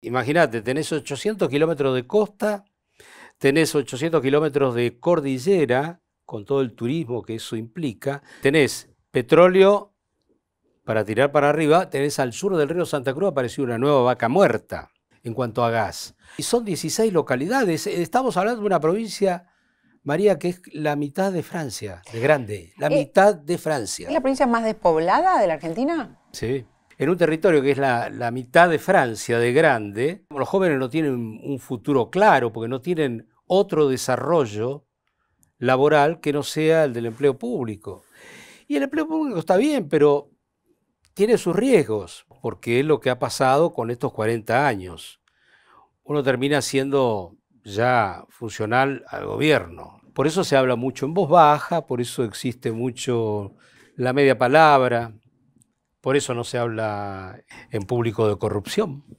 Imagínate, tenés 800 kilómetros de costa, tenés 800 kilómetros de cordillera, con todo el turismo que eso implica, tenés petróleo para tirar para arriba, tenés al sur del río Santa Cruz apareció una nueva vaca muerta en cuanto a gas. Y son 16 localidades, eh, estamos hablando de una provincia María, que es la mitad de Francia, es grande, la eh, mitad de Francia. ¿Es la provincia más despoblada de la Argentina? Sí en un territorio que es la, mitad de Francia, de grande, los jóvenes no tienen un futuro claro porque no tienen otro desarrollo laboral que no sea el del empleo público. Y el empleo público está bien, pero tiene sus riesgos, porque es lo que ha pasado con estos 40 años. Uno termina siendo ya funcional al gobierno. Por eso se habla mucho en voz baja, por eso existe mucho la media palabra, por eso no se habla en público de corrupción.